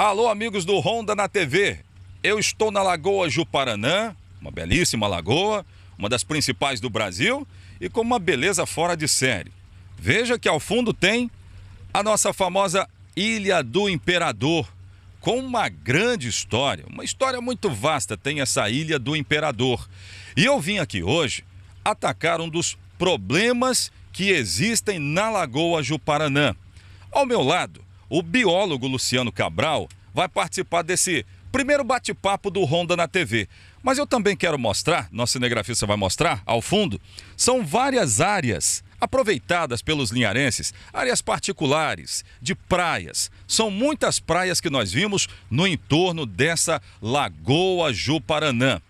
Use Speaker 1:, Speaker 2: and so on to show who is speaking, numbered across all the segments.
Speaker 1: Alô, amigos do Honda na TV. Eu estou na Lagoa Juparanã, uma belíssima lagoa, uma das principais do Brasil e com uma beleza fora de série. Veja que ao fundo tem a nossa famosa Ilha do Imperador, com uma grande história, uma história muito vasta tem essa Ilha do Imperador. E eu vim aqui hoje atacar um dos problemas que existem na Lagoa Juparanã. Ao meu lado, o biólogo Luciano Cabral vai participar desse primeiro bate-papo do Honda na TV. Mas eu também quero mostrar, nosso cinegrafista vai mostrar, ao fundo, são várias áreas aproveitadas pelos linharenses, áreas particulares, de praias. São muitas praias que nós vimos no entorno dessa Lagoa Juparanã.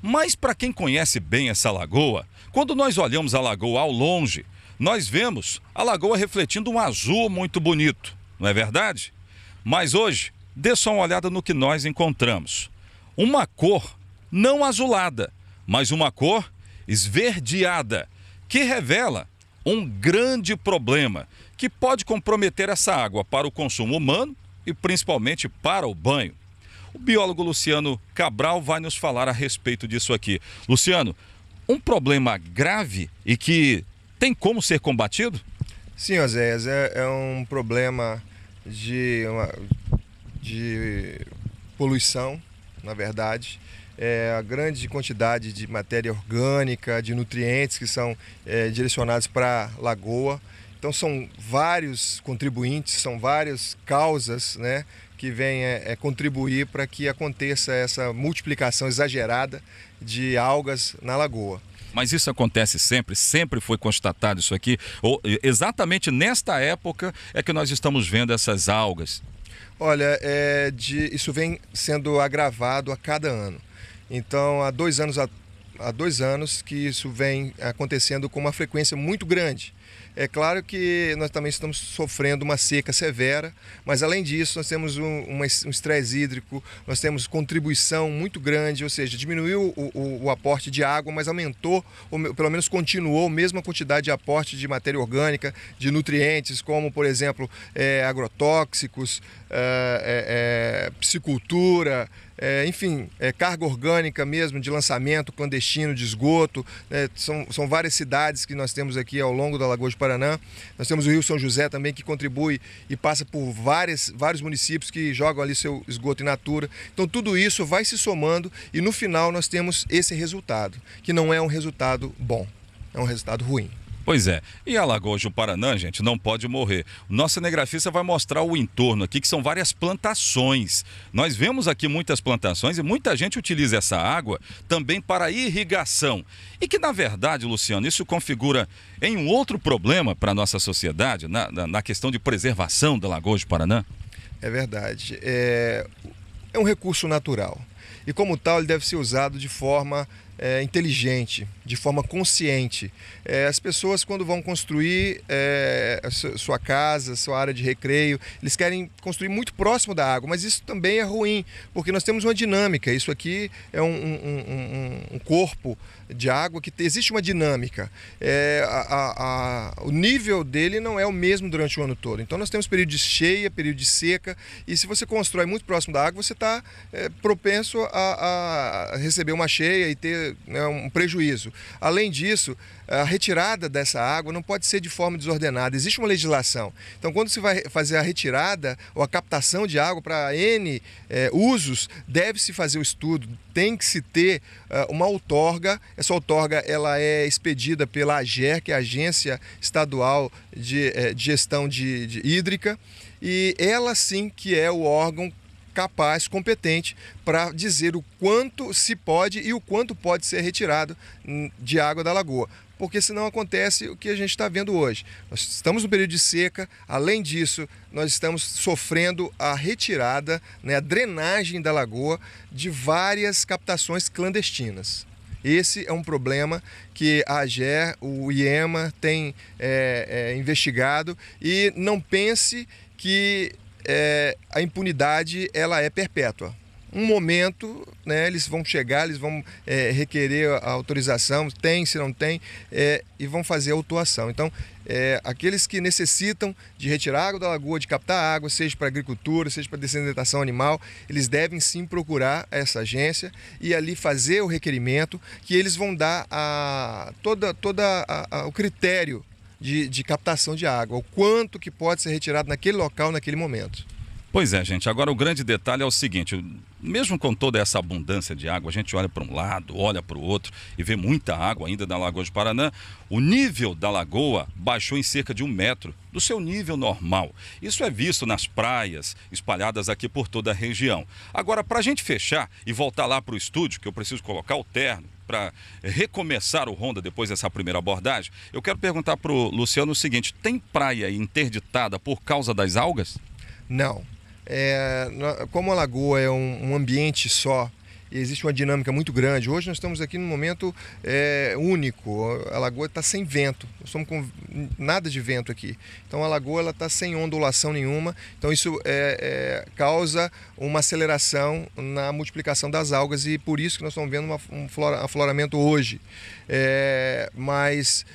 Speaker 1: Mas para quem conhece bem essa lagoa, quando nós olhamos a lagoa ao longe, nós vemos a lagoa refletindo um azul muito bonito não é verdade? Mas hoje, dê só uma olhada no que nós encontramos. Uma cor não azulada, mas uma cor esverdeada, que revela um grande problema que pode comprometer essa água para o consumo humano e principalmente para o banho. O biólogo Luciano Cabral vai nos falar a respeito disso aqui. Luciano, um problema grave e que tem como ser combatido?
Speaker 2: Sim, Oséias, é, é um problema de, uma, de poluição, na verdade. É, a grande quantidade de matéria orgânica, de nutrientes que são é, direcionados para a lagoa. Então são vários contribuintes, são várias causas né, que vêm é, é contribuir para que aconteça essa multiplicação exagerada de algas na lagoa.
Speaker 1: Mas isso acontece sempre, sempre foi constatado isso aqui. Ou, exatamente nesta época é que nós estamos vendo essas algas.
Speaker 2: Olha, é de, isso vem sendo agravado a cada ano. Então, há dois anos, há, há dois anos que isso vem acontecendo com uma frequência muito grande. É claro que nós também estamos sofrendo uma seca severa, mas além disso, nós temos um, um estresse hídrico, nós temos contribuição muito grande, ou seja, diminuiu o, o, o aporte de água, mas aumentou, ou pelo menos continuou a mesma quantidade de aporte de matéria orgânica, de nutrientes, como, por exemplo, é, agrotóxicos, é, é, é, piscicultura, é, enfim, é, carga orgânica mesmo, de lançamento clandestino, de esgoto. Né? são, são várias cidades que nós temos aqui ao longo da Alagoas Paraná. Nós temos o Rio São José também, que contribui e passa por várias, vários municípios que jogam ali seu esgoto in natura. Então, tudo isso vai se somando e no final nós temos esse resultado, que não é um resultado bom, é um resultado ruim.
Speaker 1: Pois é. E a Lagoa do Paranã, gente, não pode morrer. O nosso cinegrafista vai mostrar o entorno aqui, que são várias plantações. Nós vemos aqui muitas plantações e muita gente utiliza essa água também para irrigação. E que, na verdade, Luciano, isso configura em um outro problema para a nossa sociedade, na, na, na, questão de preservação da Lagoa do Paranã?
Speaker 2: É verdade. É, é um recurso natural. E, como tal, ele deve ser usado de forma é, inteligente de forma consciente. É, as pessoas, quando vão construir é, sua casa, sua área de recreio, eles querem construir muito próximo da água, mas isso também é ruim, porque nós temos uma dinâmica. Isso aqui é um, um, um, um corpo de água que existe uma dinâmica. É, a, a, o nível dele não é o mesmo durante o ano todo. Então, nós temos período de cheia, período de seca, e se você constrói muito próximo da água, você está é, propenso a, a, receber uma cheia e ter né, um prejuízo. Além disso, a retirada dessa água não pode ser de forma desordenada. Existe uma legislação. Então, quando se vai fazer a retirada ou a captação de água para N é, usos, deve-se fazer o estudo, tem que se ter eh, uma outorga. Essa outorga ela é expedida pela AGER, que é a Agência Estadual de, eh, de Gestão de, de Hídrica, e ela sim que é o órgão capaz, competente para dizer o quanto se pode e o quanto pode ser retirado hum, de água da lagoa. Porque senão acontece o que a gente está vendo hoje. Nós estamos no período de seca, além disso, nós estamos sofrendo a retirada, né, a drenagem da lagoa de várias captações clandestinas. Esse é um problema que a AGER, o IEMA, tem é, é, investigado e não pense que é, a impunidade ela é perpétua. Um momento, né, eles vão chegar, eles vão é, requerer a autorização, tem, se não tem, é, e vão fazer a autuação. Então, é, aqueles que necessitam de retirar água da lagoa, de captar água, seja para agricultura, seja para descendentação animal, eles devem sim procurar essa agência e ali fazer o requerimento, que eles vão dar a, toda, toda a, a, o critério de, de captação de água, o quanto que pode ser retirado naquele local, naquele momento.
Speaker 1: Pois é, gente. Agora o grande detalhe é o seguinte: mesmo com toda essa abundância de água, a gente olha para um lado, olha para o outro e vê muita água ainda na Lagoa de Paraná. O nível da lagoa baixou em cerca de um metro do seu nível normal. Isso é visto nas praias espalhadas aqui por toda a região. Agora, para a gente fechar e voltar lá para o estúdio, que eu preciso colocar o terno para eh, recomeçar o Honda depois dessa primeira abordagem, eu quero perguntar para o Luciano o seguinte: tem praia interditada por causa das algas?
Speaker 2: Não, é, como a lagoa é um, um ambiente só, existe uma dinâmica muito grande. Hoje nós estamos aqui num momento é, único. A lagoa está sem vento, nós estamos com nada de vento aqui. Então a lagoa está sem ondulação nenhuma. Então isso é, é, causa uma aceleração na multiplicação das algas e por isso que nós estamos vendo uma, um afloramento hoje. É, mas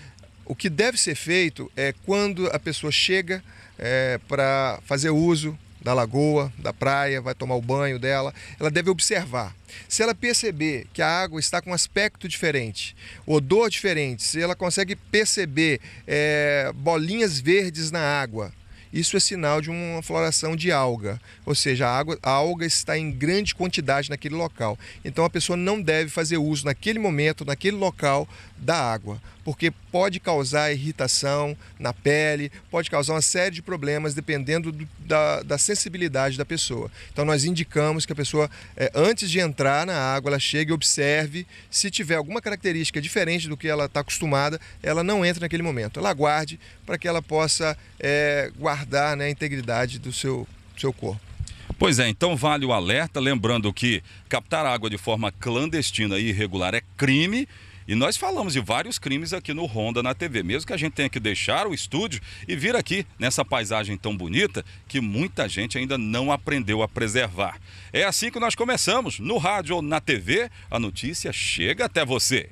Speaker 2: o que deve ser feito é quando a pessoa chega é, para fazer uso da lagoa, da praia, vai tomar o banho dela, ela deve observar. Se ela perceber que a água está com um aspecto diferente, odor diferente, se ela consegue perceber é, bolinhas verdes na água, isso é sinal de uma floração de alga, ou seja, a, água, a alga está em grande quantidade naquele local. Então a pessoa não deve fazer uso naquele momento, naquele local, da água, porque pode causar irritação na pele, pode causar uma série de problemas dependendo do, da, da, sensibilidade da pessoa. Então nós indicamos que a pessoa, é, antes de entrar na água, ela chegue e observe. Se tiver alguma característica diferente do que ela está acostumada, ela não entra naquele momento. Ela aguarde para que ela possa é, guardar guardar né, a integridade do seu, seu corpo.
Speaker 1: Pois é, então vale o alerta, lembrando que captar água de forma clandestina e irregular é crime. E nós falamos de vários crimes aqui no Honda na TV, mesmo que a gente tenha que deixar o estúdio e vir aqui nessa paisagem tão bonita que muita gente ainda não aprendeu a preservar. É assim que nós começamos, no rádio ou na TV, a notícia chega até você.